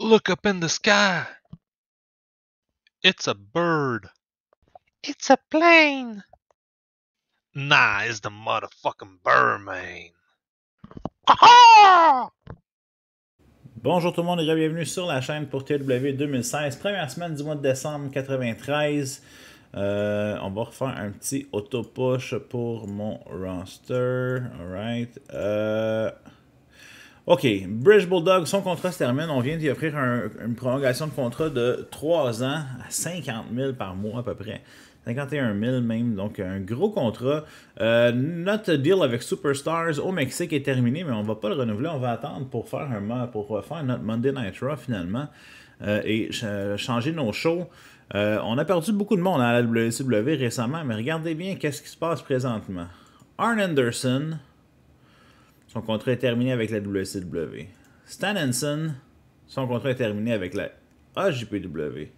Look up in the sky. It's a bird. It's a plane. Nah, it's the motherfucking Aha! Bonjour tout le monde et bienvenue sur la chaîne pour TW 2016, première semaine du mois de décembre 93. Euh, on va refaire un petit autopush pour mon roster. Alright. Euh... OK. Bridge Bulldog, son contrat se termine. On vient d'y offrir une prolongation de contrat de 3 ans à 50 000 par mois à peu près. 51 000 même, donc un gros contrat. Euh, notre deal avec Superstars au Mexique est terminé, mais on va pas le renouveler. On va attendre pour faire, un, pour notre Monday Night Raw finalement euh, et euh, changer nos shows. on a perdu beaucoup de monde à la WCW récemment, mais regardez bien qu'est-ce qui se passe présentement. Arn Anderson, son contrat est terminé avec la WCW. Stan Hansen, son contrat est terminé avec la AJPW.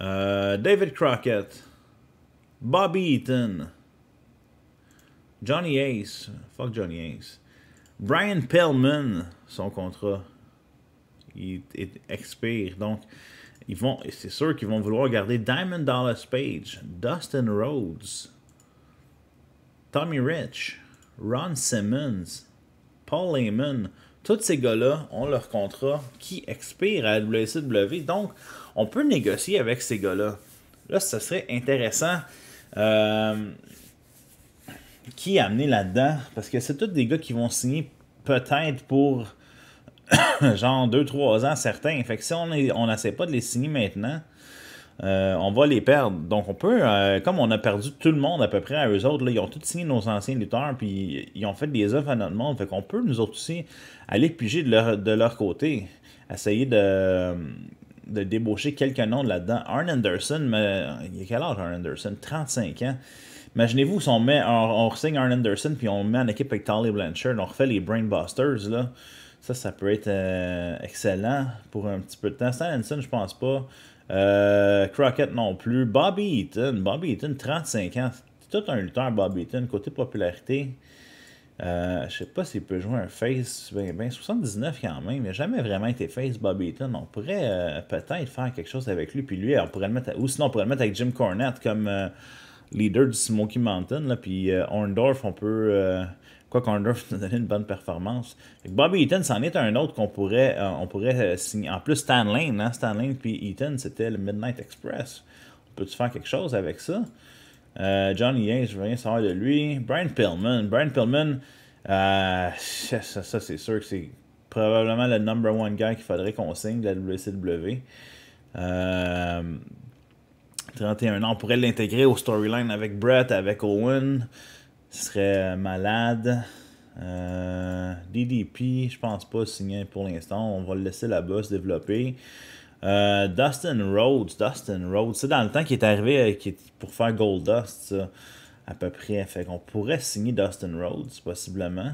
Euh, David Crockett, Bobby Eaton, Johnny Ace, fuck Johnny Ace, Brian Pellman. son contrat il, expire. Donc, ils vont, c'est sûr qu'ils vont vouloir garder Diamond Dallas Page, Dustin Rhodes, Tommy Rich. Ron Simmons, Paul Lehman, tous ces gars-là ont leur contrat qui expire à la WCW. Donc, on peut négocier avec ces gars-là. Là, ce serait intéressant. Euh, qui est amené là-dedans? Parce que c'est tous des gars qui vont signer peut-être pour genre 2-3 ans certains. Fait que si on n'essaie on pas de les signer maintenant, euh, on va les perdre. Donc, on peut, euh, comme on a perdu tout le monde à peu près à eux autres, là, ils ont tous signé nos anciens lutteurs, puis ils ont fait des offres à notre monde. Fait qu'on peut, nous autres aussi, aller piger de leur, de leur côté, essayer de, de débaucher quelques noms là-dedans. Arn Anderson, mais, il est quel âge, Arn Anderson 35 ans. Imaginez-vous si on met, on, signe Arn Anderson, puis on met en équipe avec Tolly Blanchard, on refait les Brainbusters, là. Ça, ça peut être euh, excellent pour un petit peu de temps. Stan Anderson, je pense pas. Euh, Crockett non plus. Bobby Eaton. Bobby Eaton, 35 ans. C'est tout un lutteur, Bobby Eaton. Côté popularité, euh, je sais pas s'il peut jouer un face. 79 ben, ben, quand même. Il n'a jamais vraiment été face, Bobby Eaton. On pourrait euh, peut-être faire quelque chose avec lui. Puis lui, pourrait mettre. Ou sinon, on pourrait le mettre avec Jim Cornette comme euh, leader du Smoky Mountain. puis Horndorf, on peut quoi qu'on leur a une bonne performance. Bobby Eaton, c'en est un autre qu'on pourrait, euh, on pourrait euh, signer. En plus, Stan Lane, hein, Stan Lane puis Eaton, c'était le Midnight Express. peut tu faire quelque chose avec ça? Euh, Johnny Hayes, je veux rien savoir de lui. Brian Pillman. Brian Pillman, ça, c'est sûr que c'est probablement le number one guy qu'il faudrait qu'on signe de la WCW. 31 ans, on pourrait l'intégrer au storyline avec Brett, avec Owen. Ce serait euh, malade. Euh, DDP, je pense pas signer pour l'instant. On va le laisser là-bas se développer. Euh, Dustin Rhodes, Dustin Rhodes, c'est dans le temps qui est arrivé qui pour faire Gold Dust, à peu près. Fait qu'on pourrait signer Dustin Rhodes, possiblement.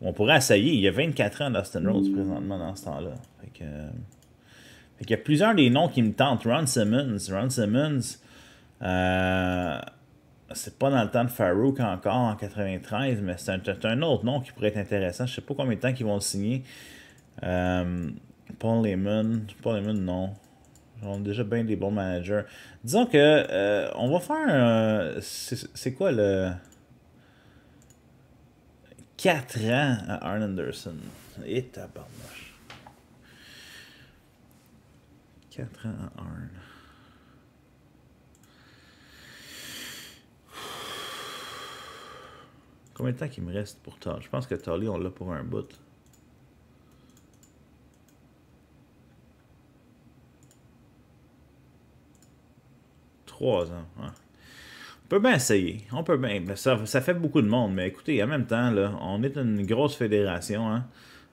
On pourrait essayer. Il y a 24 ans Dustin Rhodes présentement dans ce temps-là. Fait que. y a plusieurs des noms qui me tentent. Ron Simmons. Ron Simmons c'est pas dans le temps de Farouk encore en 93, mais c'est un, autre nom qui pourrait être intéressant. Je sais pas combien de temps qu'ils vont le signer. Euh, Paul Lehman. Paul Lehman, non. Ils ont déjà bien des bons managers. Disons que euh, on va faire C'est quoi le. 4 ans à Arn Anderson. Et tabarnache. 4 ans à Arn. Combien de temps qu'il me reste pour Tolly? Je pense que Tolly, on l'a pour un bout. Trois ans, On peut bien essayer. On peut bien. Ça, fait beaucoup de monde, mais écoutez, en même temps, là, on est une grosse fédération. Hein?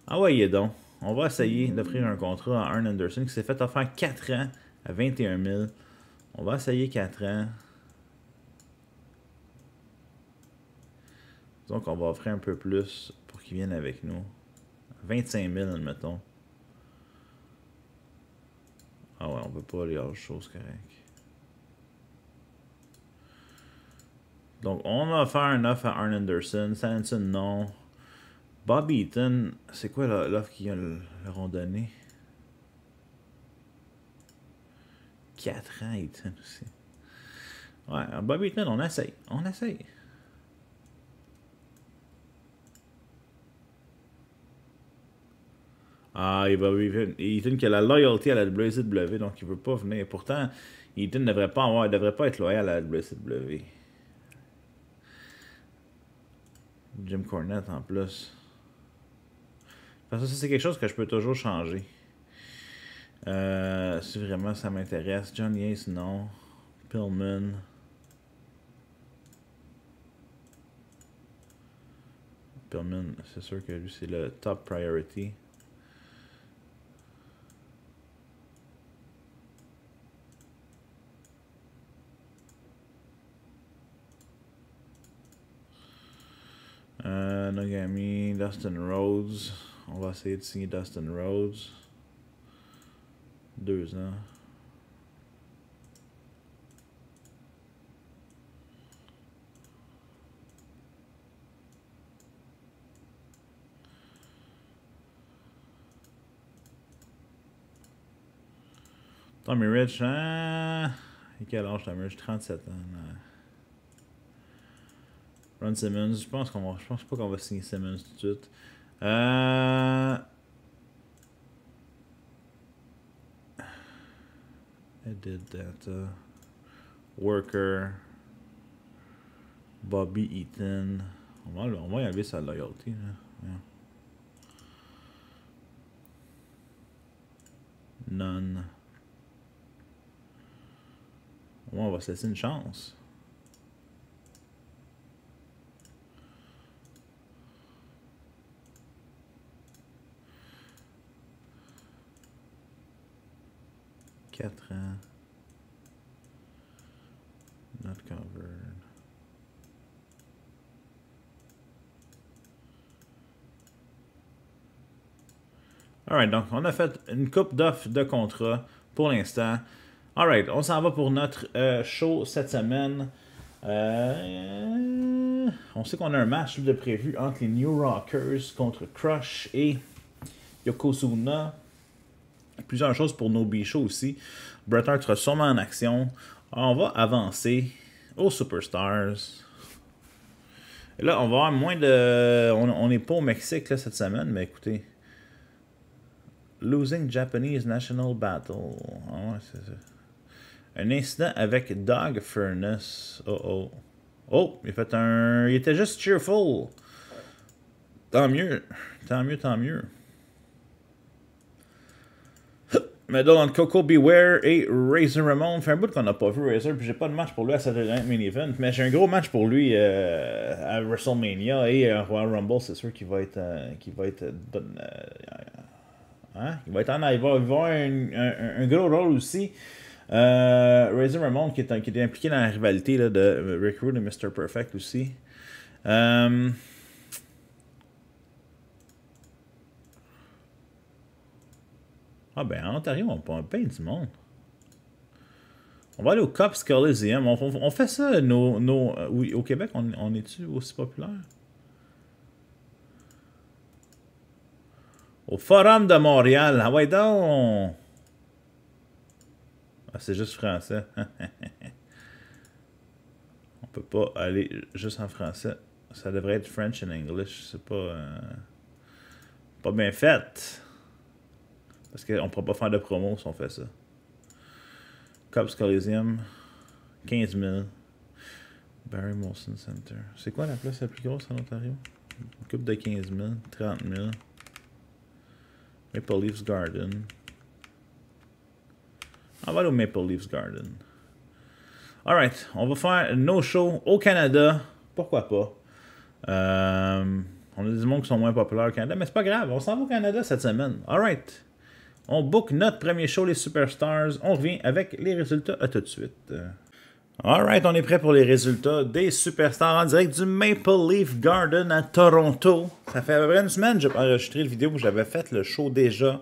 Ah Envoyez donc. On va essayer d'offrir un contrat à Arn Anderson qui s'est fait offrir 4 ans à 21 000. On va essayer 4 ans. Donc, on va offrir un peu plus pour qu'ils viennent avec nous. 25 000, admettons. Ah ouais, on peut pas aller autre chose, correct. Donc, on a offert un offre à Arn Anderson. Sanson, non. Bobby Eaton, c'est quoi l'offre qu'ils leur ont donnée 4 ans, Eaton aussi. Ouais, Bobby Eaton, on essaye. On essaye. Ah, il va Eaton qui a la loyauté à la WCW, e, donc il ne veut pas venir. Pourtant, Eaton ne devrait pas avoir, devrait pas être loyal à la WCW. E. Jim Cornette en plus. Parce ça, c'est quelque chose que je peux toujours changer. Euh, si vraiment ça m'intéresse. John Yates, non. Pillman. Pillman, c'est sûr que lui, c'est le top priority. then look at me, Dustin Rhodes. All I see is see Dustin Rhodes. Dudes, huh? Tommy Rich, hein? Ah, he quel âge Tommy Rich? 37 ans. Uh, hein? Ron Simmons, je pense qu'on je pense pas qu'on va signer Simmons tout de suite. Euh... Edit data. Uh, worker. Bobby Eaton. On va, on va y enlever sa loyalty. Là. Yeah. None. on va se laisser une chance. 4 ans. Not covered. Alright, donc on a fait une coupe d'offres de contrat pour l'instant. Alright, on s'en va pour notre euh, show cette semaine. Euh, on sait qu'on a un match de prévu entre les New Rockers contre Crush et Yokozuna plusieurs choses pour nos bichots aussi. Bret Hart sera sûrement en action. on va avancer aux Superstars. là, on va avoir moins de. On n'est pas au Mexique là, cette semaine, mais écoutez. Losing Japanese National Battle. Ah un incident avec Dog Furnace. Oh oh. Oh, il fait un. Il était juste cheerful. Tant mieux. Tant mieux, tant mieux. Medal on Coco Beware et Razor Ramon. Fait un bout qu'on n'a pas vu Razor, puis j'ai pas de match pour lui à cette Main Event, mais j'ai un gros match pour lui euh, à WrestleMania et à euh, Royal Rumble, c'est sûr qu'il va être. Euh, qu'il va être hein? Il va être il va, avoir un, gros rôle aussi. Razor Ramon qui est, qui impliqué dans la rivalité là, de recruit et Mr. Perfect aussi. Ah ben, en Ontario, on un bien du monde. On va aller au Cops Coliseum. On, on, fait ça, nos, nos, euh, oui, au Québec, on, est-tu aussi populaire? Au Forum de Montréal. Ah ouais, donc! Ah, c'est juste français. on peut pas aller juste en français. Ça devrait être French and English. C'est pas... Euh, pas bien fait. Parce qu'on ne pourra pas faire de promo si on fait ça. Cops Coliseum, 15 000. Barry Molson Center. C'est quoi la place la plus grosse en Ontario? Une coupe de 15 000, 30 000. Maple Leafs Garden. On va aller au Maple Leafs Garden. Alright, on va faire nos shows au Canada. Pourquoi pas? Euh, on a des mondes qui sont moins populaires au Canada, mais c'est pas grave. On s'en va au Canada cette semaine. Alright. On book notre premier show, les Superstars. On revient avec les résultats. À tout de suite. right, on est prêt pour les résultats des Superstars en direct du Maple Leaf Garden à Toronto. Ça fait à peu près une semaine que j'ai enregistré la vidéo où j'avais fait le show déjà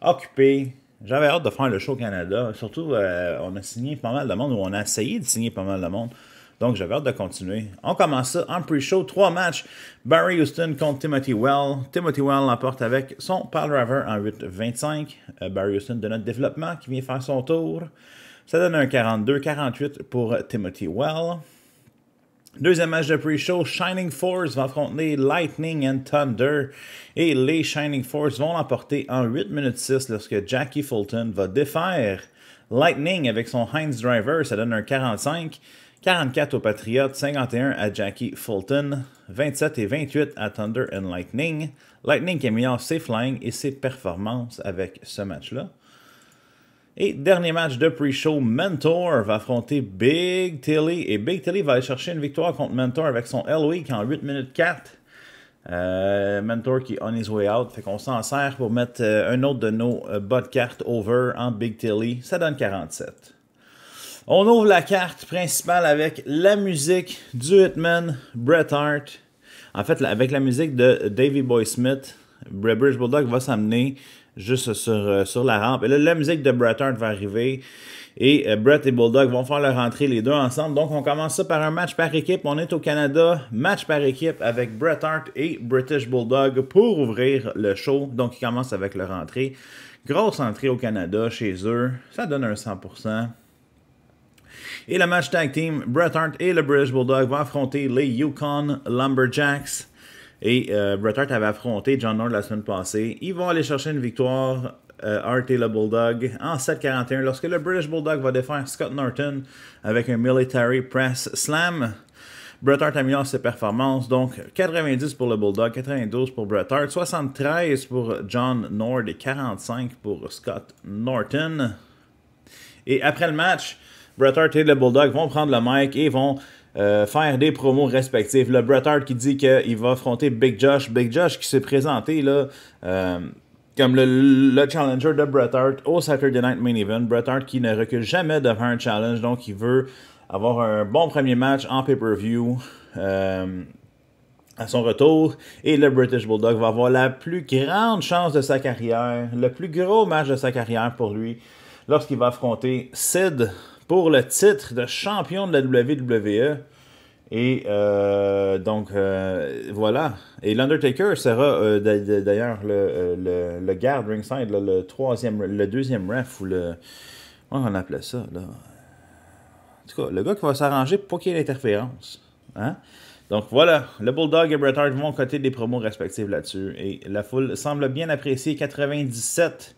occupé. J'avais hâte de faire le show au Canada. Surtout, euh, on a signé pas mal de monde, ou on a essayé de signer pas mal de monde. Donc, j'avais hâte de continuer. On commence ça en pre-show. Trois matchs. Barry Houston contre Timothy Well. Timothy Well l'emporte avec son pal driver en 8-25. Euh, Barry Houston de notre développement qui vient faire son tour. Ça donne un 42-48 pour Timothy Well. Deuxième match de pre-show, Shining Force va affronter Lightning and Thunder et les Shining Force vont l'emporter en 8 minutes 6 lorsque Jackie Fulton va défaire Lightning avec son Heinz Driver, ça donne un 45. 44 aux Patriots, 51 à Jackie Fulton, 27 et 28 à Thunder and Lightning. Lightning qui améliore ses flying et ses performances avec ce match-là. Et dernier match de pre-show, Mentor va affronter Big Tilly. Et Big Tilly va aller chercher une victoire contre Mentor avec son est en 8 minutes 4. Euh, Mentor qui est on his way out. Fait qu'on s'en sert pour mettre euh, un autre de nos bot euh, bas de cartes over en Big Tilly. Ça donne 47. On ouvre la carte principale avec la musique du Hitman, Bret Hart. En fait, avec la musique de Davy Boy Smith, British Bulldog va s'amener juste euh, sur, la rampe. Et là, la musique de Bret Hart va arriver. Et euh, Bret et Bulldog vont faire leur entrée les deux ensemble. Donc, on commence ça par un match par équipe. On est au Canada. Match par équipe avec Bret Hart et British Bulldog pour ouvrir le show. Donc, ils commencent avec leur entrée. Grosse entrée au Canada chez eux. Ça donne un 100%. Et le match tag team, Bret Hart et le British Bulldog vont affronter les Yukon Lumberjacks. Et euh, Bret Hart avait affronté John Nord la semaine passée. Ils vont aller chercher une victoire, euh, Hart et le Bulldog, en 7-41 lorsque le British Bulldog va défaire Scott Norton avec un Military Press Slam. Bret Hart améliore ses performances, donc 90 pour le Bulldog, 92 pour Bret Hart, 73 pour John Nord et 45 pour Scott Norton. Et après le match, Bret Hart et le Bulldog vont prendre le mic et vont euh, faire des promos respectifs. Le Bret Hart qui dit qu'il va affronter Big Josh. Big Josh qui s'est présenté là, euh, comme le, challenger de Bret Hart au Saturday Night Main Event. Bret Hart qui ne recule jamais devant un challenge, donc il veut avoir un bon premier match en pay-per-view. Euh, à son retour, et le British Bulldog va avoir la plus grande chance de sa carrière, le plus gros match de sa carrière pour lui, lorsqu'il va affronter Sid pour le titre de champion de la WWE. Et euh, donc, euh, voilà. Et l'Undertaker sera euh, d'ailleurs le, le, le, garde ringside, le, troisième, le deuxième ref ou le. Comment on appelait ça, là En tout cas, le gars qui va s'arranger pour qu'il y ait l'interférence. Hein? Donc voilà, le Bulldog et Bret Hart vont côté des promos respectives là-dessus. Et la foule semble bien apprécier 97.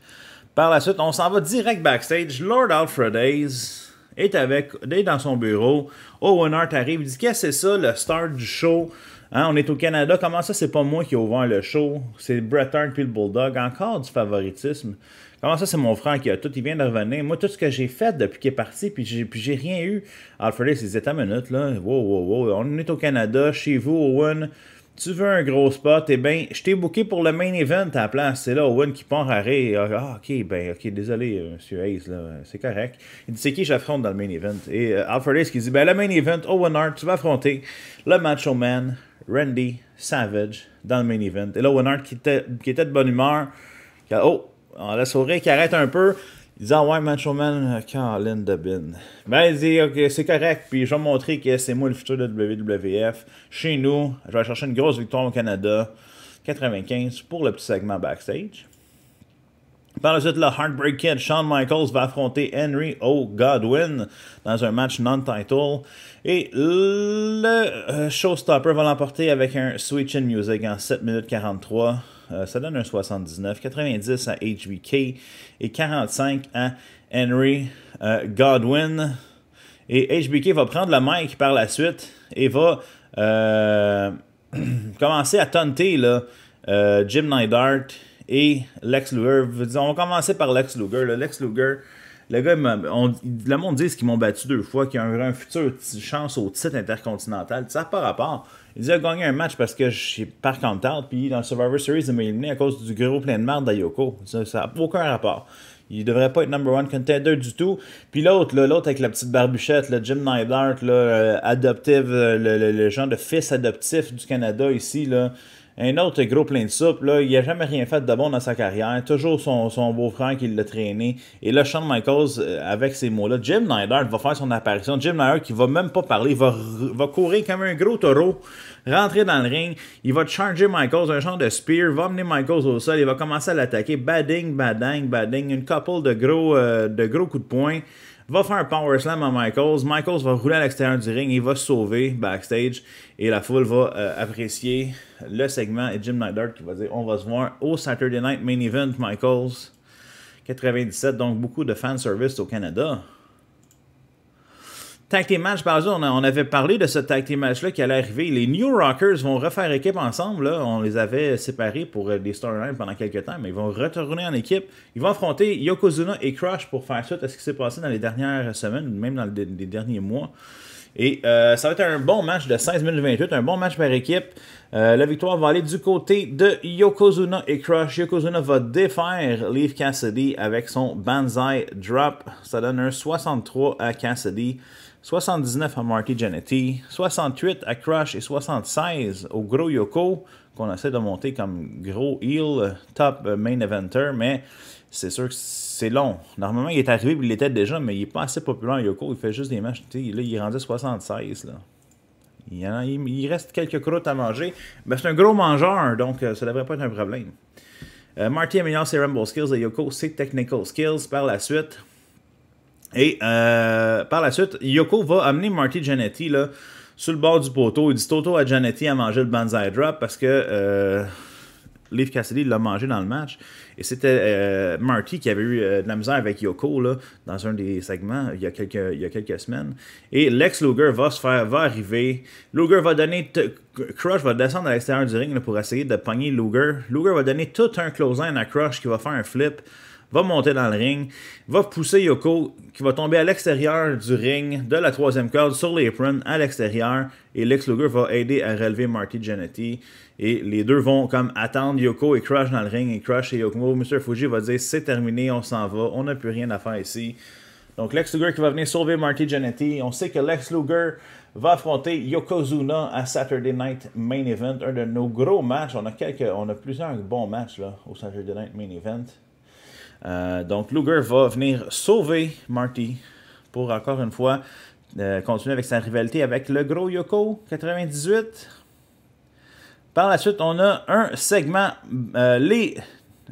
Par la suite, on s'en va direct backstage. Lord Alfred Hayes est, avec, est dans son bureau. Owen Hart arrive, il dit Qu'est-ce que c'est ça, le start du show hein, On est au Canada, comment ça, c'est pas moi qui ai ouvert le show C'est Bret Hart puis le Bulldog. Encore du favoritisme. Comment ça, c'est mon frère qui a tout, il vient de revenir. Moi, tout ce que j'ai fait depuis qu'il est parti, puis j'ai, j'ai rien eu. Alfred, il disait, minute, là, wow, wow, wow, on est au Canada, chez vous, Owen, tu veux un gros spot, eh bien, je t'ai booké pour le main event à la place. C'est là Owen qui prend à ah, ah, ok, ben, ok, désolé, euh, monsieur Hayes, là, c'est correct. Il dit, c'est qui j'affronte dans le main event? Et euh, Alfred Hayes qui dit, ben, le main event, Owen Hart, tu vas affronter le Macho Man, Randy Savage, dans le main event. Et là, Owen Hart qui était, de bonne humeur, qui a, oh, on laisse qui arrête un peu disant ah ouais man Carlin Colin Debin ben il dit ok c'est correct puis je vais montrer que c'est moi le futur de WWF chez nous je vais chercher une grosse victoire au Canada 95 pour le petit segment backstage par la suite, le Heartbreak Kid, Shawn Michaels, va affronter Henry O. Godwin dans un match non-title. Et le euh, Showstopper va l'emporter avec un Switch in Music en 7 minutes 43. Euh, ça donne un 79. 90 à HBK et 45 à Henry euh, Godwin. Et HBK va prendre le mic par la suite et va euh, commencer à tenter là, Jim Neidhart et Lex Luger. On va commencer par Lex Luger. Lex Luger, le gars, monde dit qu'ils m'ont battu deux fois, qu'il y a un, un futur chance au titre intercontinental. Ça n'a pas rapport. Il dit, a gagné un match parce que je suis par contre puis dans Survivor Series, il m'a éliminé à cause du gros plein de merde d'Ayoko. Ça n'a aucun rapport. Il devrait pas être number one contender du tout. Puis l'autre, l'autre avec la petite barbuchette, le Jim Neidhart, euh, adoptive, euh, le, le, genre de fils adoptif du Canada ici, là, un autre gros plein de soupe, là, il n'a jamais rien fait de bon dans sa carrière. Toujours son, beau-frère qui l'a traîné. Et là, Shawn Michaels, euh, avec ces mots-là, Jim Nider va faire son apparition. Jim Neidhart qui va même pas parler, va, va courir comme un gros taureau, rentrer dans le ring. Il va charger Michaels, un champ de spear, va amener Michaels au sol, il va commencer à l'attaquer. Bading, bading, bading. Une couple de gros, euh, de gros coups de poing va faire un power slam à Michaels. Michaels va rouler à l'extérieur du ring, il va sauver backstage et la foule va euh, apprécier le segment et Jim Neidhart qui va dire on va se voir au Saturday Night Main Event Michaels 97, donc beaucoup de fan service au Canada. Tag Team Match, par on, avait parlé de ce Tag Team Match-là qui allait arriver. Les New Rockers vont refaire équipe ensemble. On les avait séparés pour euh, des storylines pendant quelques temps, mais ils vont retourner en équipe. Ils vont affronter Yokozuna et Crush pour faire suite à ce qui s'est passé dans les dernières semaines, même dans les derniers mois. Et euh, ça va être un bon match de 16 minutes 28, un bon match par équipe. Euh, la victoire va aller du côté de Yokozuna et Crush. Yokozuna va défaire Leaf Cassidy avec son Banzai Drop. Ça donne un 63 à Cassidy. 79 à Marty Jannetty, 68 à Crush et 76 au Gros Yoko, qu'on essaie de monter comme gros heel, top euh, main eventer, mais c'est sûr que c'est long. Normalement, il est arrivé, il était déjà, mais il n'est pas assez populaire, Yoko. Il fait juste des matchs. Là, il rendait 76. Là. Il, reste quelques croûtes à manger. mais ben, c'est un gros mangeur, donc euh, ça ne devrait pas être un problème. Euh, Marty améliore ses Rumble Skills et Yoko ses Technical Skills par la suite. Et euh, par la suite, Yoko va amener Marty Janetti là, sur le bord du poteau. Il dit Toto à Janetti à manger le Banzai Drop parce que euh, Leaf Cassidy l'a mangé dans le match. Et c'était euh, Marty qui avait eu euh, de la misère avec Yoko dans un des segments il y, a quelques, quelques semaines. Et Lex Luger va, se faire, arriver. Luger va donner. Crush va descendre à l'extérieur du ring pour essayer de pogner Luger. Luger va donner tout un close-in à Crush qui va faire un flip va monter dans le ring, va pousser Yoko qui va tomber à l'extérieur du ring de la troisième corde sur l'apron à l'extérieur et Lex Luger va aider à relever Marty Jannetty et les deux vont comme attendre Yoko et Crash dans le ring et Crash et Yoko, Mr. Fuji va dire c'est terminé, on s'en va, on n'a plus rien à faire ici. Donc Lex Luger qui va venir sauver Marty Jannetty, on sait que Lex Luger va affronter Yokozuna à Saturday Night Main Event, un de nos gros matchs. On a, quelques, on a plusieurs bons matchs là, au Saturday Night Main Event. Euh, donc Luger va venir sauver Marty pour encore une fois euh, continuer avec sa rivalité avec le gros Yoko 98. Par la suite, on a un segment. Euh, les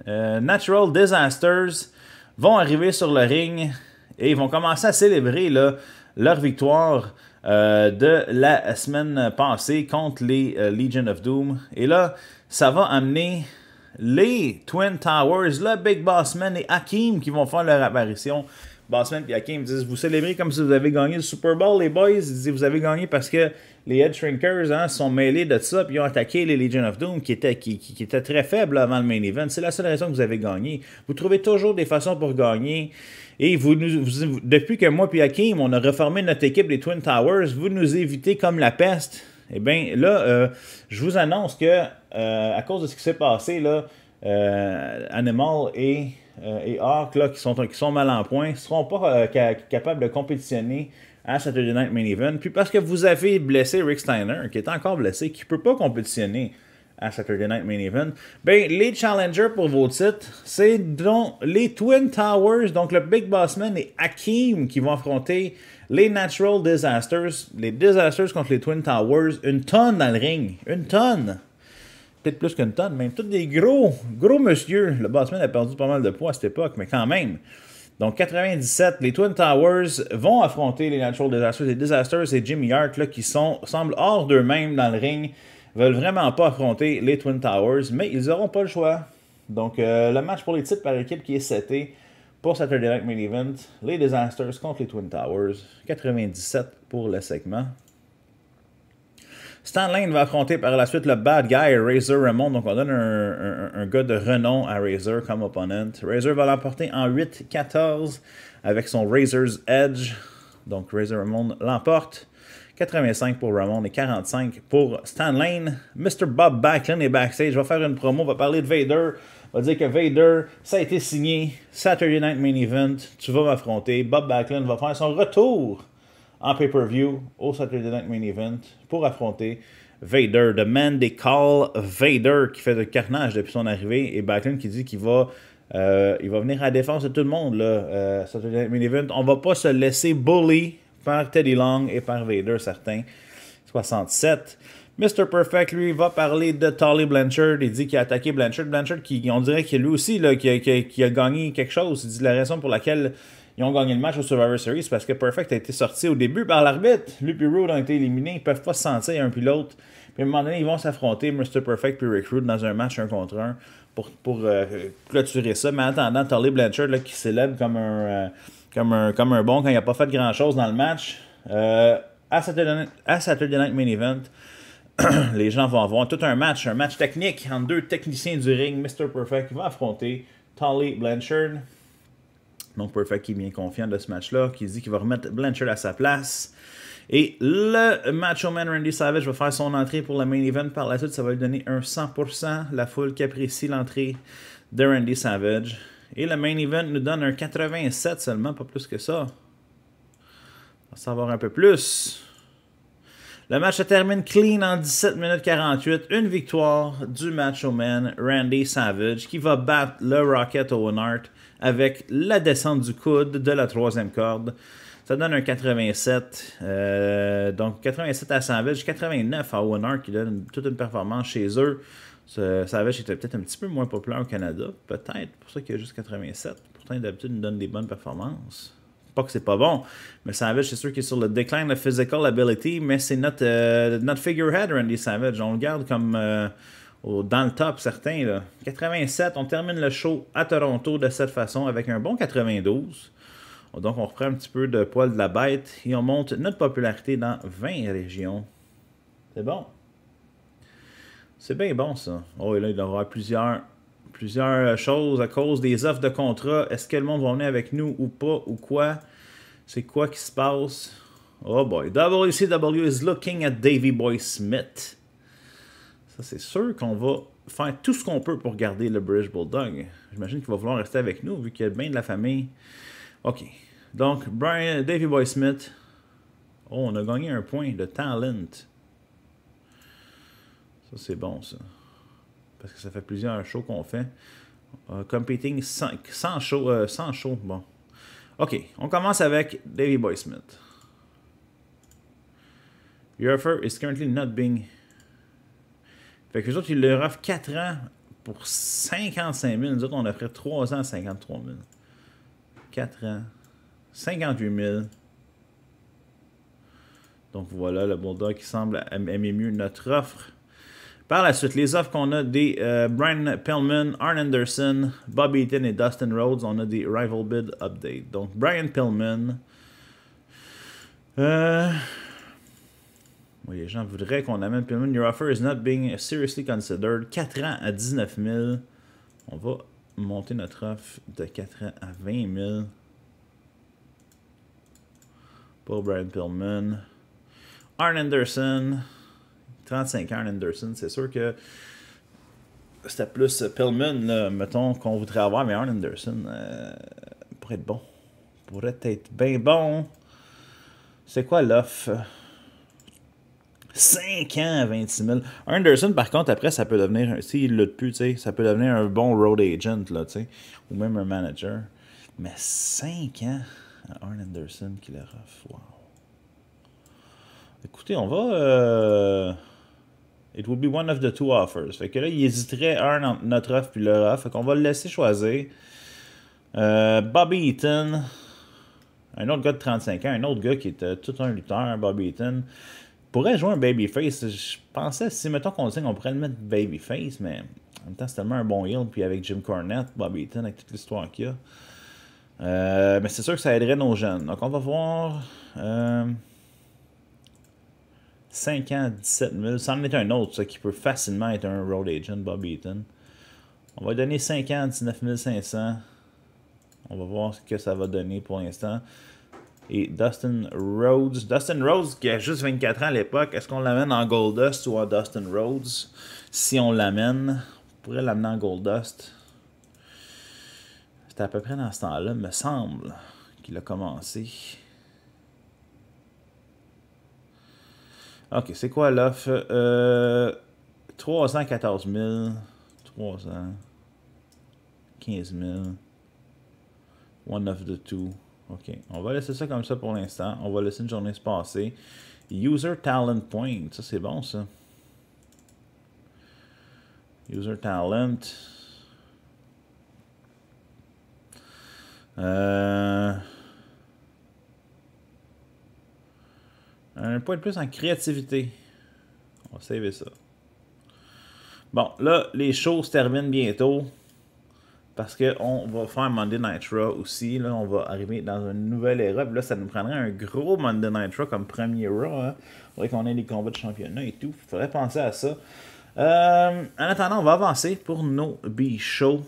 Natural Disasters vont arriver sur le ring et ils vont commencer à célébrer leur victoire de la semaine passée contre les Legion of Doom. Et là, ça va amener les Twin Towers, le Big Man et Hakim qui vont faire leur apparition. Bossman et Hakim disent Vous célébrez comme si vous avez gagné le Super Bowl, les boys. Ils disent Vous avez gagné parce que les Head Shrinkers hein, sont mêlés de ça, puis ils ont attaqué les Legion of Doom qui étaient, très faibles avant le main event. C'est la seule raison que vous avez gagné. Vous trouvez toujours des façons pour gagner. Et vous, depuis que moi et Hakim, on a reformé notre équipe des Twin Towers, vous nous évitez comme la peste. Eh bien, là, euh, je vous annonce que euh, à cause de ce qui s'est passé, là, euh, Animal et, euh, et qui, sont, qui sont mal en point, ne seront pas capables de compétitionner à Saturday Night Main Event. Puis parce que vous avez blessé Rick Steiner, qui est encore blessé, qui ne peut pas compétitionner à Saturday Night Main Event, ben, les challengers pour vos titres, c'est donc les Twin Towers, donc le Big Bossman et Hakim qui vont affronter les Natural Disasters, les Disasters contre les Twin Towers, une tonne dans le ring, une tonne peut-être plus qu'une tonne, même. Tous des gros, gros monsieur. Le Batman a perdu pas mal de poids à cette époque, mais quand même. Donc, 97, les Twin Towers vont affronter les Natural Disasters. Les Disasters et Jimmy Hart, qui sont, semblent hors d'eux-mêmes dans le ring, veulent vraiment pas affronter les Twin Towers, mais ils n'auront pas le choix. Donc, euh, le match pour les titres par l'équipe qui est seté pour Saturday Night Main Event, les Disasters contre les Twin Towers, 97 pour le segment. Stan Lane va affronter par la suite le bad guy Razor Ramon. Donc, on donne un, un, gars de renom à Razor comme opponent. Razor va l'emporter en 8-14 avec son Razor's Edge. Donc, Razor Ramon l'emporte. 85 pour Ramon et 45 pour Stan Lane. Mr. Bob Backlund est backstage. Va faire une promo, va parler de Vader. Va dire que Vader, ça a été signé. Saturday Night Main Event. Tu vas m'affronter. Bob Backlund va faire son retour en pay-per-view au Saturday Night Main Event pour affronter Vader. The man they call Vader qui fait le carnage depuis son arrivée et Backlund qui dit qu'il va, euh, il va venir à la défense de tout le monde. Là, euh, Saturday Night Main Event, on va pas se laisser bully par Teddy Long et par Vader, certains. 67. Mr. Perfect, lui, va parler de Tolly Blanchard. Il dit qu'il a attaqué Blanchard. Blanchard, qui, on dirait qu'il lui aussi, là, qui, a gagné quelque chose. Il dit la raison pour laquelle ils ont gagné le match au Survivor Series parce que Perfect a été sorti au début par l'arbitre. Lui et Rude ont été éliminés. Ils peuvent pas se sentir un pilote. l'autre. Puis à un moment donné, ils vont s'affronter, Mr. Perfect puis Recruit, dans un match un contre un pour, euh, clôturer ça. Mais en attendant, Tully Blanchard qui célèbre euh, comme un, comme, un, bon quand il n'a pas fait grand-chose dans le match. Euh, à, Saturday Night, à Night Main Event, les gens vont avoir tout un match, un match technique entre deux techniciens du ring. Mr. Perfect va affronter Tully Blanchard. Donc Perfect qui est bien confiant de ce match-là, qui dit qu'il va remettre Blanchard à sa place. Et le Macho Man Randy Savage va faire son entrée pour le main event. Par la suite, ça va lui donner un 100%. La foule qui apprécie l'entrée de Randy Savage. Et le main event nous donne un 87 seulement, pas plus que ça. On va savoir un peu plus. Le match se termine clean en 17 minutes 48. Une victoire du Macho Man Randy Savage qui va battre le Rocket Owen Hart avec la descente du coude de la troisième corde. Ça donne un 87. Euh, donc 87 à Savage, 89 à Owen qui donne toute une performance chez eux. Savage était peut-être un petit peu moins populaire au Canada, peut-être, pour ça qu'il y a juste 87. Pourtant, d'habitude, il nous donne des bonnes performances. Pas que c'est pas bon, mais Savage, c'est sûr qu'il est sur le déclin de la physical ability, mais c'est notre, euh, notre figurehead, Randy Savage. On le garde comme. Euh, dans le top certains. Là. 87, on termine le show à Toronto de cette façon avec un bon 92. Donc on reprend un petit peu de poil de la bête et on monte notre popularité dans 20 régions. C'est bon. C'est bien bon ça. Oh et là il y aura plusieurs, plusieurs choses à cause des offres de contrat. Est-ce que le monde va venir avec nous ou pas ou quoi? C'est quoi qui se passe? Oh boy. WCW is looking at Davy Boy Smith. Ça, c'est sûr qu'on va faire tout ce qu'on peut pour garder le Bridge Bulldog. J'imagine qu'il va vouloir rester avec nous, vu qu'il y a bien de la famille. OK. Donc, Brian, Davy Boy Smith. Oh, on a gagné un point de talent. Ça, c'est bon, ça. Parce que ça fait plusieurs shows qu'on fait. Euh, competing 5, 100 euh, shows. bon. OK, on commence avec Davy Boy Smith. Your offer is currently not being fait que autres, ils leur offrent 4 ans pour 55 000. Nous autres, on offrait 3 ans 53 000. 4 ans. 58 000. Donc voilà, le Bulldog qui semble aimer mieux notre offre. Par la suite, les offres qu'on a des euh, Brian Pellman, Arn Anderson, Bob Eaton et Dustin Rhodes, on a des Rival Bid Update. Donc Brian Pellman. Euh, oui, les gens voudraient qu'on amène Pillman. Your offer is not being seriously considered. 4 ans à 19 000. On va monter notre offre de 4 ans à 20 000. Pour Brian Pillman. Arn Anderson. 35 ans, Arn Anderson. C'est sûr que c'était plus Pillman, mettons, qu'on voudrait avoir, mais Arn Anderson euh, pourrait être bon. Pourrait être bien bon. C'est quoi l'offre? 5 ans à 26 000. Anderson, par contre, après, ça peut devenir, s'il lutte plus, ça peut devenir un bon road agent, là, ou même un manager. Mais 5 ans à Arn Anderson qui le ref. Wow. Écoutez, on va. Euh, it would be one of the two offers. Fait que là, il hésiterait Arn entre notre offre puis leur offre. Fait qu'on va le laisser choisir. Euh, Bobby Eaton. Un autre gars de 35 ans. Un autre gars qui était tout un lutteur, Bobby Eaton pourrait jouer un babyface. Je pensais, si mettons qu'on signe, qu'on pourrait le mettre babyface, mais en même temps, c'est tellement un bon heal. Puis avec Jim Cornette, Bobby Eaton, avec toute l'histoire qu'il y a. Euh, mais c'est sûr que ça aiderait nos jeunes. Donc on va voir. Euh, 5 ans, 17 000. Ça en est un autre, ça, qui peut facilement être un road agent, Bobby Eaton. On va donner 5 ans, 19 500. On va voir ce que ça va donner pour l'instant et Dustin Rhodes. Dustin Rhodes qui a juste 24 ans à l'époque, est-ce qu'on l'amène en Goldust ou en Dustin Rhodes Si on l'amène, on pourrait l'amener en Goldust. C'était à peu près dans ce temps-là, me semble, qu'il a commencé. Ok, c'est quoi l'offre 314 000, 300, 15 000, one of the two. OK. On va laisser ça comme ça pour l'instant. On va laisser une journée se passer. User Talent Point. Ça, c'est bon, ça. User Talent. Euh, un point de plus en créativité. On va ça. Bon, là, les choses terminent bientôt. Parce qu'on va faire Monday Night Raw aussi. Là, on va arriver dans une nouvelle Puis Là, ça nous prendrait un gros Monday Night Raw comme premier Raw. Il hein. Faudrait qu'on ait les combats de championnat et tout. Faudrait penser à ça. Euh, en attendant, on va avancer pour nos b show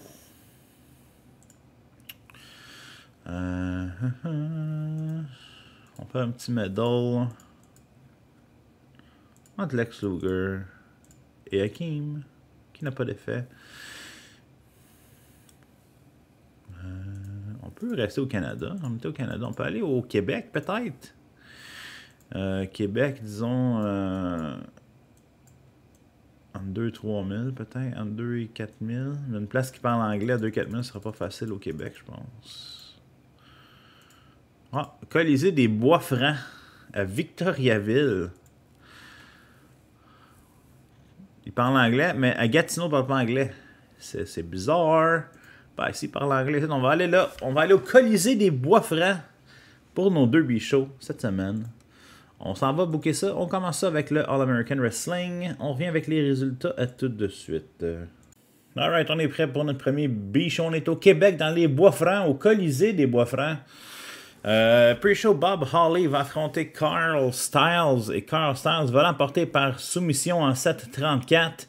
euh, on fait un petit medal entre Lex Luger et Hakim, qui n'a pas d'effet. peut rester au Canada. On au Canada. On peut aller au Québec, peut-être. Euh, Québec, disons, euh, entre 2 et 3 000, peut-être. Entre 2 et 4 Une place qui parle anglais à 2 4 ce sera pas facile au Québec, je pense. Ah, Colisée des Bois Francs à Victoriaville. Il parle anglais, mais à Gatineau, on parle pas anglais. C'est bizarre par ben, ici, par l'anglais. On va aller là. On va aller au Colisée des Bois Francs pour nos deux bichots cette semaine. On s'en va bouquer ça. On commence ça avec le All-American Wrestling. On revient avec les résultats à tout de suite. Alright, on est prêt pour notre premier biche. On est au Québec, dans les Bois Francs, au Colisée des Bois Francs. Euh, pre-show, Bob Hawley va affronter Carl Styles et Carl Styles va l'emporter par soumission en 7-34.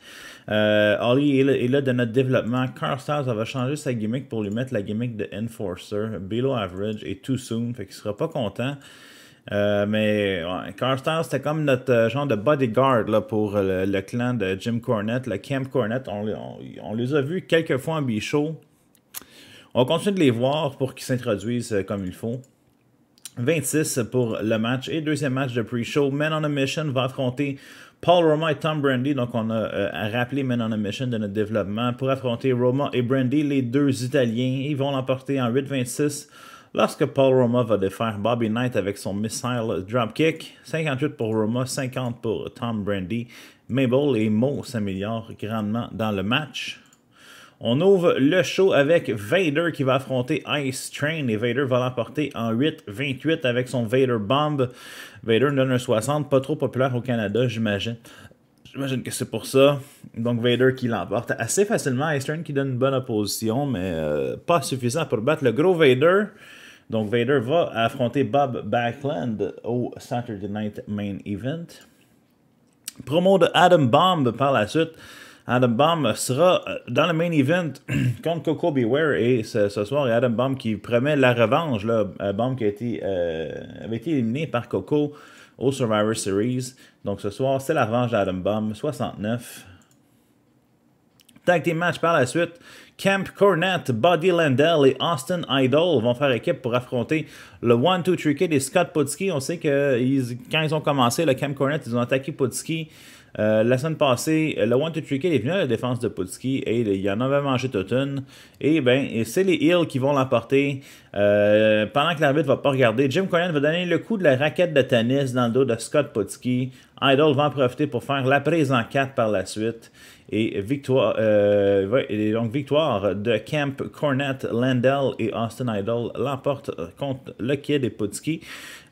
Euh, Oli est, là, de notre développement. Carstars va changer sa gimmick pour lui mettre la gimmick de Enforcer, Below Average et Too Soon. Fait qu'il sera pas content. Euh, mais ouais, c'était comme notre euh, genre de bodyguard là, pour le, clan de Jim Cornette, le Camp Cornette. On, les a vus quelques fois en bichot. On continue de les voir pour qu'ils s'introduisent comme il faut. 26 pour le match et deuxième match de pre-show. Men on a Mission va affronter Paul Roma et Tom Brandy, donc on a euh, rappelé maintenant on Mission de notre développement, pour affronter Roma et Brandy, les deux Italiens. Ils vont l'emporter en 8-26 lorsque Paul Roma va défaire Bobby Knight avec son missile dropkick. 58 pour Roma, 50 pour Tom Brandy. Mabel et Mo s'améliorent grandement dans le match. On ouvre le show avec Vader qui va affronter Ice Train et Vader va l'emporter en 8-28 avec son Vader Bomb. Vader donne un 60, pas trop populaire au Canada, j'imagine. J'imagine que c'est pour ça. Donc Vader qui l'emporte assez facilement. Ice Train qui donne une bonne opposition, mais euh, pas suffisant pour battre le gros Vader. Donc Vader va affronter Bob Backland au Saturday Night Main Event. Promo de Adam Bomb par la suite. Adam Baum sera euh, dans le main event contre Coco Beware et ce, soir, il Adam Baum qui promet la revanche. Là. Euh, Baum qui a été, euh, avait été éliminé par Coco au Survivor Series. Donc ce soir, c'est la revanche d'Adam Baum, 69. Tag team match par la suite. Camp Cornette, Buddy Landell et Austin Idol vont faire équipe pour affronter le 1-2 tricky et Scott Putski. On sait que quand ils ont commencé le Camp Cornette, ils ont attaqué Potski. Euh, la semaine passée, euh, le One to est venu à la défense de Putski et il en avait mangé toute une. Et ben, c'est les Hills qui vont l'emporter. Euh, pendant que l'arbitre va pas regarder, Jim Cohen va donner le coup de la raquette de tennis dans le dos de Scott Putski. Idol va en profiter pour faire la prise en 4 par la suite. Et, victoire, euh, donc victoire de Camp Cornette, Landell et Austin Idol l'emporte contre le Kid et Putski.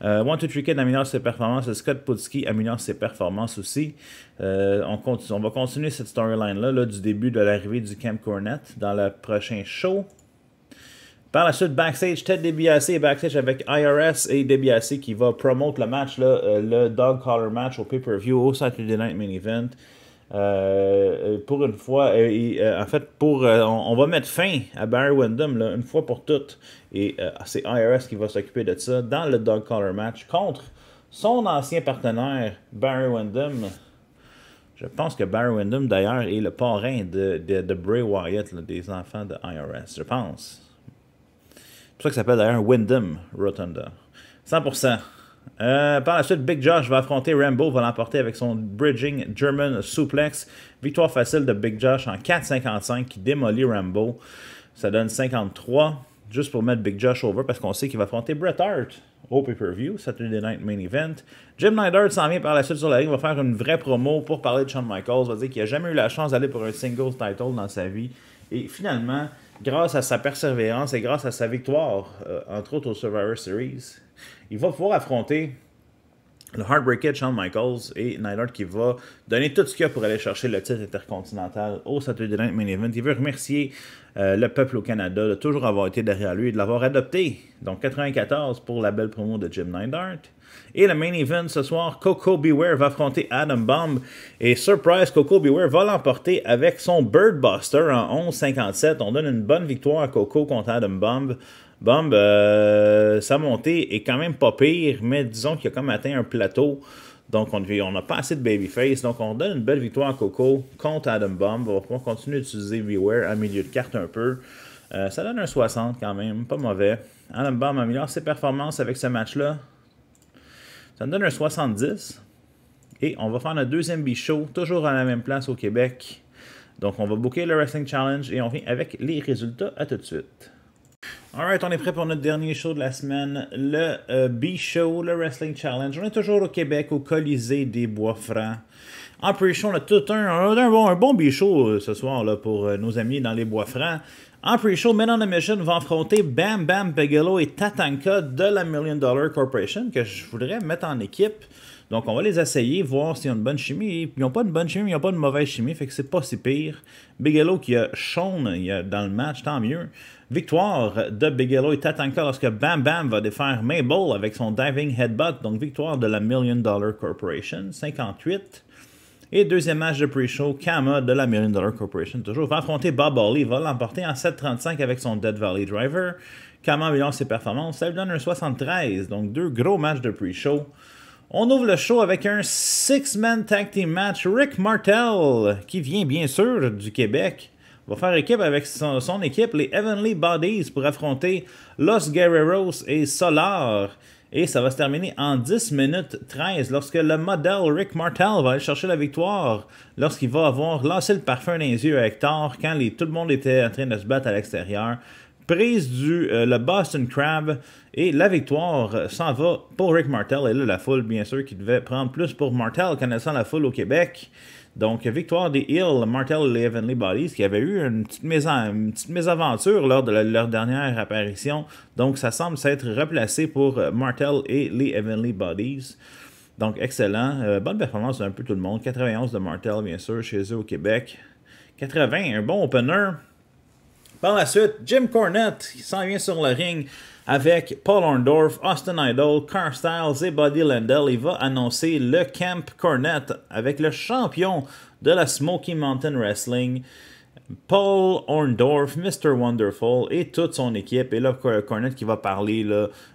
Euh, One Two Three Kid améliore ses performances. Scott Putski améliore ses performances aussi. Euh, on, va continuer cette storyline-là du début de l'arrivée du Camp Cornette dans le prochain show. Par la suite, backstage, Ted DiBiase et backstage avec IRS et DiBiase qui va promouvoir le match, euh, le Dog Collar match au pay-per-view au Saturday Night Main Event. Euh, pour une fois, euh, euh, en fait, pour on, va mettre fin à Barry Windham là, une fois pour toutes. Et c'est IRS qui va s'occuper de ça dans le Dog Collar match contre son ancien partenaire Barry Windham. Je pense que Barry Windham, d'ailleurs, est le parrain de, de, Bray Wyatt, des enfants de IRS, je pense. C'est pour ça que ça s'appelle d'ailleurs Windham Rotunda. 100%. Euh, par la suite, Big Josh va affronter Rambo, va l'emporter avec son Bridging German Suplex. Victoire facile de Big Josh en 4,55 qui démolit Rambo. Ça donne 53, juste pour mettre Big Josh over parce qu'on sait qu'il va affronter Bret Hart au pay-per-view, Saturday Night Main Event. Jim Neidhart s'en vient par la suite sur la ligne, va faire une vraie promo pour parler de Shawn Michaels, va dire qu'il n'a jamais eu la chance d'aller pour un single title dans sa vie. Et finalement, grâce à sa persévérance et grâce à sa victoire, euh, entre autres au Survivor Series, il va pouvoir affronter le Heartbreaker Shawn Michaels et Neidhart qui va donner tout ce qu'il y a pour aller chercher le titre intercontinental au Saturday Night Main Event. Il veut remercier euh, le peuple au Canada de toujours avoir été derrière lui et de l'avoir adopté. Donc 94 pour la belle promo de Jim Neidhart. Et le main event ce soir, Coco Beware va affronter Adam Bomb. Et surprise, Coco Beware va l'emporter avec son Birdbuster en 11-57. On donne une bonne victoire à Coco contre Adam Bomb. Bomb, ben, sa montée est quand même pas pire, mais disons qu'il a même atteint un plateau. Donc, on n'a pas assez de babyface. Donc, on donne une belle victoire à Coco contre Adam Bomb. On va pouvoir continuer d'utiliser Beware à milieu de carte un peu. Euh, ça donne un 60 quand même, pas mauvais. Adam Bomb améliore ses performances avec ce match-là. Ça nous donne un 70. Et on va faire notre deuxième bichot, toujours à la même place au Québec. Donc, on va booker le Wrestling Challenge et on vient avec les résultats à tout de suite. Alright, on est prêt pour notre dernier show de la semaine, le euh, B-Show, le Wrestling Challenge. On est toujours au Québec, au Colisée des Bois-Francs. En pre-show, on a tout un, un bon, un bon B-Show euh, ce soir là, pour euh, nos amis dans les Bois-Francs. En pre-show, Men on Mission va affronter Bam Bam Bigelow et Tatanka de la Million Dollar Corporation, que je voudrais mettre en équipe. Donc, on va les essayer, voir s'ils ont une bonne chimie. Ils n'ont pas une bonne chimie, ils n'ont pas de mauvaise chimie, fait que c'est pas si pire. Bigelow qui a Sean dans le match, tant mieux. Victoire de Bigelow et Tatanka lorsque Bam Bam va défaire Mabel avec son diving headbutt. Donc, victoire de la Million Dollar Corporation, 58. Et deuxième match de pre-show, Kama de la Million Dollar Corporation, toujours, va affronter Bob Ollie, va l'emporter en 7.35 avec son Dead Valley Driver. Kama améliore ses performances, ça lui donne un 73, donc deux gros matchs de pre-show. On ouvre le show avec un six-man tag team match. Rick Martel, qui vient bien sûr du Québec, va faire équipe avec son, équipe, les Heavenly Bodies, pour affronter Los Guerreros et Solar. Et ça va se terminer en 10 minutes 13 lorsque le modèle Rick Martel va aller chercher la victoire lorsqu'il va avoir lancé le parfum dans les yeux à Hector quand tout le monde était en train de se battre à l'extérieur prise du euh, le Boston Crab et la victoire s'en va pour Rick Martel. Et là, la foule, bien sûr, qui devait prendre plus pour Martel, connaissant la foule au Québec. Donc, victoire des Hills, Martel et les Heavenly Bodies, qui avaient eu une petite, mésaventure lors de leur dernière apparition. Donc, ça semble s'être replacé pour Martel et les Heavenly Bodies. Donc, excellent. Euh, bonne performance d'un peu tout le monde. 91 de Martel, bien sûr, chez eux au Québec. 80, un bon opener. Par la suite, Jim Cornette, qui s'en vient sur le ring avec Paul Orndorff, Austin Idol, Car Styles et Buddy Landell. Il va annoncer le Camp Cornet avec le champion de la Smoky Mountain Wrestling. Paul Orndorff, Mr. Wonderful et toute son équipe. Et là, Cornette qui va parler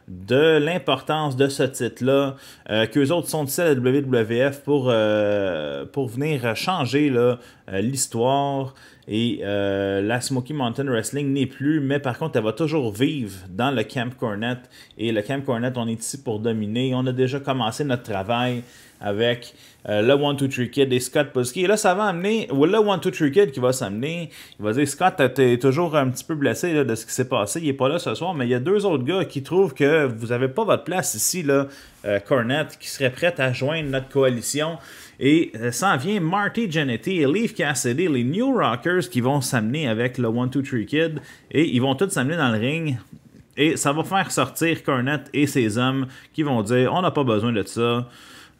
de l'importance de ce titre-là, euh, qu'eux autres sont ici à la WWF pour, euh, pour venir changer euh, l'histoire. Et euh, la Smoky Mountain Wrestling n'est plus, mais par contre, elle va toujours vivre dans le Camp Cornet. Et le Camp Cornet, on est ici pour dominer. On a déjà commencé notre travail avec euh, le One Two Three Kid et Scott Pusky. Et là, ça va amener, le One Two Three Kid qui va s'amener, il va dire Scott, t'es toujours un petit peu blessé de ce qui s'est passé, il est pas là ce soir, mais il y a deux autres gars qui trouvent que vous n'avez pas votre place ici, là, euh, Cornette, qui serait prête à joindre notre coalition. Et ça euh, s'en vient Marty Jannetty et Leaf Cassidy, les New Rockers qui vont s'amener avec le One Two Three Kid et ils vont tous s'amener dans le ring. Et ça va faire sortir Cornette et ses hommes qui vont dire on n'a pas besoin de ça.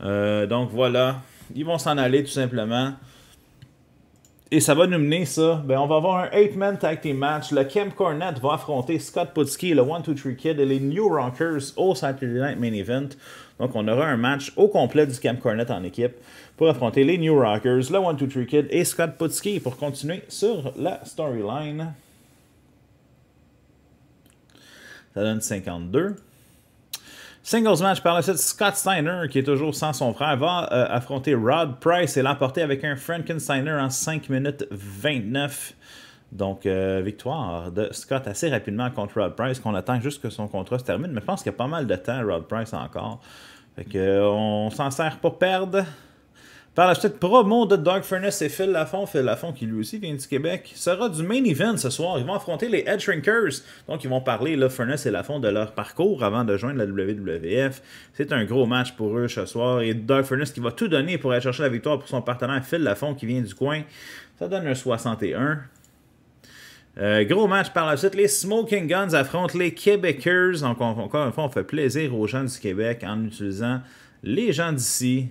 Euh, donc voilà, ils vont s'en aller tout simplement. Et ça va nous mener ça. Ben, on va avoir un 8-man tag team match. Le Camp Cornet va affronter Scott Putski, le 1-2-3 Kid et les New Rockers au Saturday Night Main Event. Donc on aura un match au complet du Camp Cornet en équipe pour affronter les New Rockers, le 1-2-3 Kid et Scott Putski pour continuer sur la storyline. Ça donne 52. Singles match par la suite, Scott Steiner, qui est toujours sans son frère, va euh, affronter Rod Price et l'emporter avec un Frankensteiner en 5 minutes 29. Donc, euh, victoire de Scott assez rapidement contre Rod Price, qu'on attend juste que son contrat se termine. Mais je pense qu'il y a pas mal de temps, Rod Price, encore. et que, on s'en sert pour perdre. Par la suite, promo de Dark Furnace et Phil Lafont, Phil Lafont qui lui aussi vient du Québec, sera du main event ce soir. Ils vont affronter les Head Shrinkers. Donc ils vont parler, là, Furnace et Lafont, de leur parcours avant de joindre la WWF. C'est un gros match pour eux ce soir. Et Dark Furnace qui va tout donner pour aller chercher la victoire pour son partenaire Phil Lafont qui vient du coin. Ça donne un 61. Euh, gros match par la suite. Les Smoking Guns affrontent les Québecers. Donc, encore une fois, on fait plaisir aux gens du Québec en utilisant les gens d'ici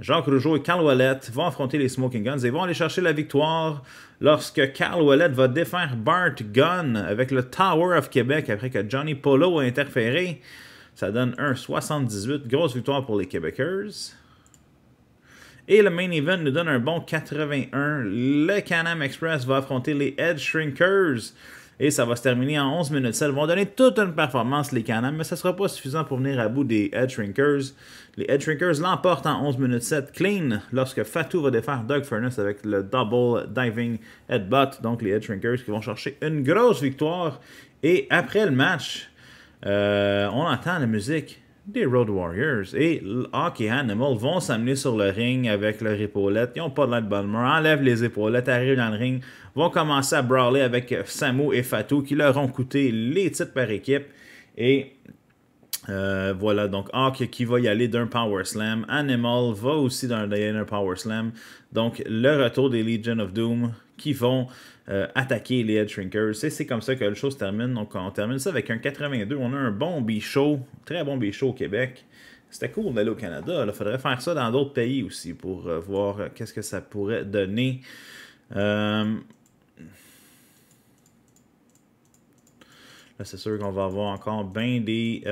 Jacques Rougeau et Carl Wallet vont affronter les Smoking Guns et vont aller chercher la victoire lorsque Carl Wallet va défaire Bart Gunn avec le Tower of Québec après que Johnny Polo a interféré. Ça donne un 78. Grosse victoire pour les Québecers. Et le main event nous donne un bon 81. Le Canam Express va affronter les Edge Shrinkers et ça va se terminer en 11 minutes. Ils vont donner toute une performance, les canons mais ça ne sera pas suffisant pour venir à bout des Head Shrinkers. Les Head l'emportent en 11 minutes 7 clean lorsque Fatou va défaire Doug Furness avec le Double Diving Headbutt. Donc les Head Shrinkers qui vont chercher une grosse victoire. Et après le match, euh, on entend la musique des Road Warriors et et Animal vont s'amener sur le ring avec leur épaulette. Ils n'ont pas de l'air enlèvent les épaulettes, arrivent dans le ring, vont commencer à brawler avec Samu et Fatou qui leur ont coûté les titres par équipe. Et euh, voilà, donc Hawk qui va y aller d'un Power Slam. Animal va aussi d'un Power Slam. Donc le retour des Legion of Doom qui vont euh, attaquer les Head Shrinkers. C'est comme ça que le show se termine. Donc, on termine ça avec un 82. On a un bon bichot, très bon bichot au Québec. C'était cool d'aller au Canada. Il faudrait faire ça dans d'autres pays aussi pour euh, voir euh, qu'est-ce que ça pourrait donner. Là, c'est sûr qu'on va avoir encore bien des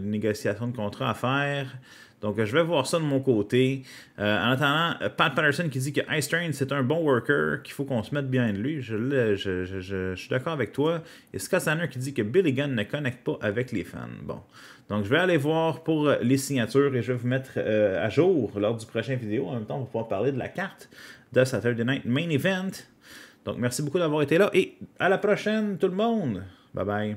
négociations de contrats à faire. Donc, je vais voir ça de mon côté. Euh, en attendant, euh, Pat Patterson qui dit que Ice Train, c'est un bon worker, qu'il faut qu'on se mette bien de lui. Je, je, suis d'accord avec toi. Et Scott Sanner qui dit que Billy Gunn ne connecte pas avec les fans. Bon. Donc, je vais aller voir pour euh, les signatures et je vais vous mettre à jour lors du prochain vidéo. En même temps, on va pouvoir parler de la carte de Saturday Night Main Event. Donc, merci beaucoup d'avoir été là et à la prochaine, tout le monde. Bye bye.